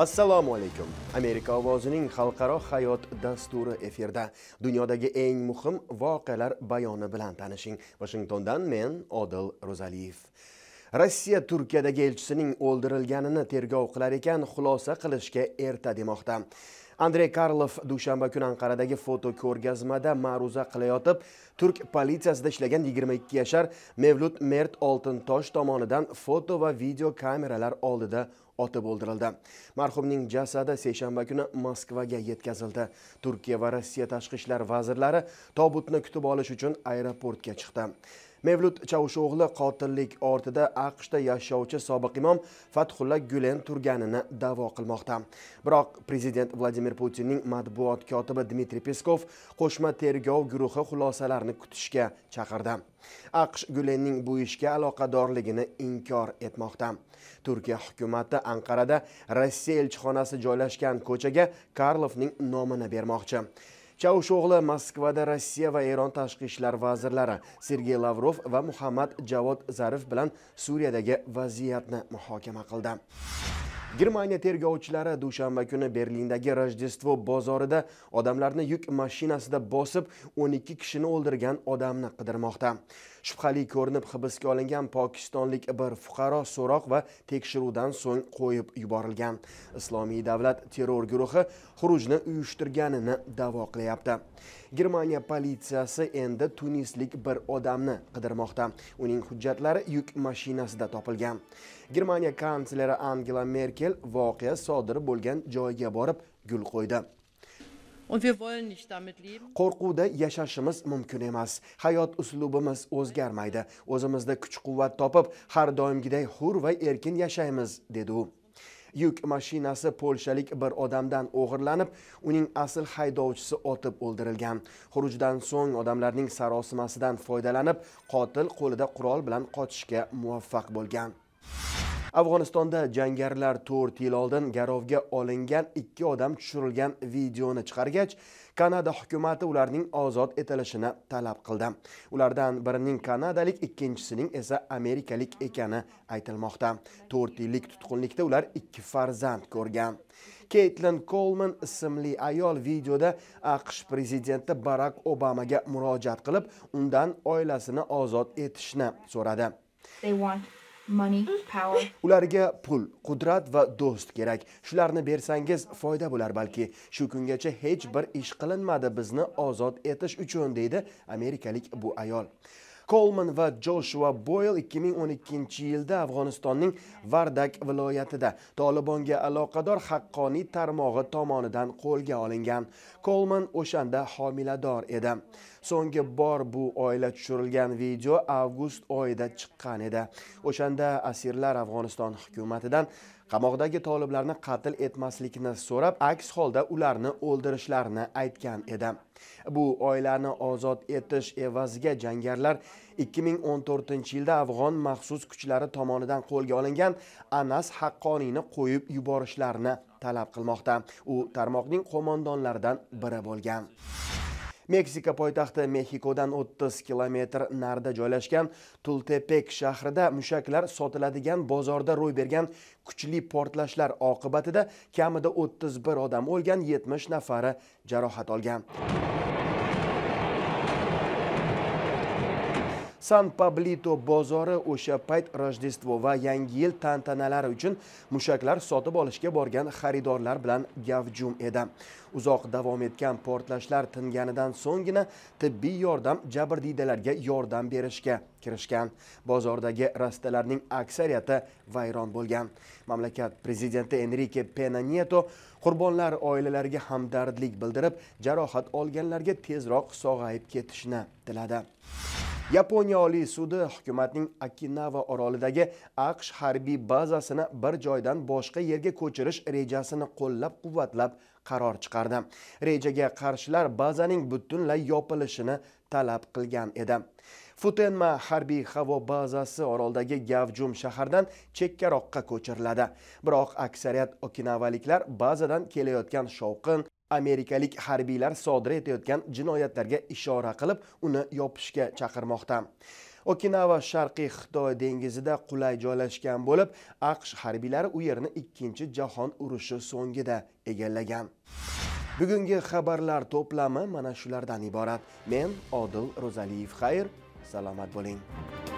assalomu alaykum amerika ovozining xalqaro hayot dasturi efirda dunyodagi eng muhim voqealar bayoni bilan tanishing vashingtondan men odil ro'zaliyev rossiya turkiyadagi elchisining o'ldirilganini tergov qilar ekan xulosa qilishga erta demoqda andrey karlov dushanba kuni anqaradagi fotoko'rgazmada ma'ruza qilayotib turk politsiyasida ishlagan 22 yashar mevlut mert oltintosh tomonidan foto va video kameralar oldida otib o'ldirildi marhumning jasadi seshanba kuni moskvaga yetkazildi turkiya va rossiya tashqi ishlar vazirlari tobutni kutib olish uchun aeroportga chiqdi mevlud chavusho'g'li qotillik ortida aqshda yashovchi sobiq imom fathulla gulen turganini da'vo qilmoqda biroq prezident vladimir putinning matbuot kotibi dmitriy peskov qo'shma tergov guruhi xulosalarini kutishga chaqirdi aqsh gulenning bu ishga aloqadorligini inkor etmoqda turkiya hukumati anqarada rossiya elchixonasi joylashgan ko'chaga karlovning nomini bermoqchi Chausho'g'li Moskvada Rossiya va Eron tashqi ishlar vazirlari Sergey Lavrov va Muhammad Javod Zarif bilan Suriyadagi vaziyatni muhokama qildi. germaniya tergovchilari dushanba kuni berlindagi rojdestvo bozorida odamlarni yuk mashinasida bosib 12 kishini o'ldirgan odamni qidirmoqda shubhali ko'rinib hibsga olingan pokistonlik bir fuqaro so'roq va tekshiruvdan so'ng qo'yib yuborilgan islomiy davlat terror guruhi xurujni uyushtirganini da'vo qilyapti germaniya politsiyasi endi tunislik bir odamni qidirmoqda uning hujjatlari yuk mashinasida topilgan Germaniya kansleri Angela Merkel voqea sodir bo'lgan joyga borib gul qo'ydi. qo'rquvda yashashimiz mumkin emas hayot uslubimiz o'zgarmaydi o'zimizda kuch quvvat topib har doimgidek hur va erkin yashaymiz dedi u yuk mashinasi polshalik bir odamdan o'g'irlanib uning asl haydovchisi otib o'ldirilgan xurujdan so'ng odamlarning sarosimasidan foydalanib qotil qo'lida qurol bilan qochishga muvaffaq bo'lgan afg'onistonda jangarilar to'rt yil oldin garovga olingan ikki odam tushirilgan videoni chiqargach kanada hukumati ularning ozod etilishini talab qildi ulardan birining kanadalik ikkinchisining esa amerikalik ekani aytilmoqda to'rt yillik tutqunlikda ular ikki farzand ko'rgan keytlin kolman ismli ayol videoda aqsh prezidenti barak obamaga murojaat qilib undan oilasini ozod etishni so'radi money, power. Ularga pul, qudrat va do'st kerak. Shularni bersangiz foyda bo'lar balki. Shu kungacha hech bir ish qilinmadi bizni ozod etish uchun deydi amerikalik bu ayol. kolman va joshua boyl 2012 yilda afg'onistonning vardak viloyatida tolibonga aloqador haqqoniy tarmog'i tomonidan qo'lga olingan kolman o'shanda homilador edi so'nggi bor bu oila tushirilgan video avgust oyida chiqqan edi o'shanda asirlar afg'oniston hukumatidan qamoqdagi toliblarni qatl etmaslikni so'rab aks holda ularni o'ldirishlarini aytgan edi bu oilani ozod etish evaziga jangarilar 2014 yilda afg'on maxsus kuchlari tomonidan qo'lga olingan anas haqqoniyni qo'yib yuborishlarini talab qilmoqda u tarmoqning qo'mondonlaridan biri bo'lgan meksika poytaxti mexikodan 30 kilometr narida joylashgan tultepek shahrida mushaklar sotiladigan bozorda ro'y bergan kuchli portlashlar oqibatida kamida 31 odam o'lgan 70 nafari jarohat olgan san pablito bozori o'sha payt rojdestvo va yangi yil tantanalari uchun mushaklar sotib olishga borgan xaridorlar bilan gavjum edi uzoq davom etgan portlashlar tinganidan so'nggina tibbiy yordam jabrdiydalarga yordam berishga kirishgan bozordagi rastalarning aksariyati vayron bo'lgan mamlakat prezidenti Enrique pena nieto qurbonlar oilalariga hamdardlik bildirib jarohat olganlarga tezroq sog'ayib ketishni tiladi yaponiya oliy sudi hukumatning akinava orolidagi aqsh harbiy bazasini bir joydan boshqa yerga ko'chirish rejasini qo'llab quvvatlab qaror chiqardi rejaga qarshilar bazaning butunlay yopilishini talab qilgan edi futenma harbiy havo bazasi oroldagi gavjum shahardan chekkaroqqa ko'chiriladi biroq aksariyat okinavaliklar bazadan kelayotgan shovqin amerikalik harbiylar sodir etayotgan jinoyatlarga ishora qilib uni yopishga chaqirmoqda okinava sharqiy xitoy dengizida qulay joylashgan bo'lib aqsh harbiylari u yerni ikkinchi jahon urushi so'ngida egallagan bugungi xabarlar to'plami mana shulardan iborat men odil ro'zaliyev xayr salomat bo'ling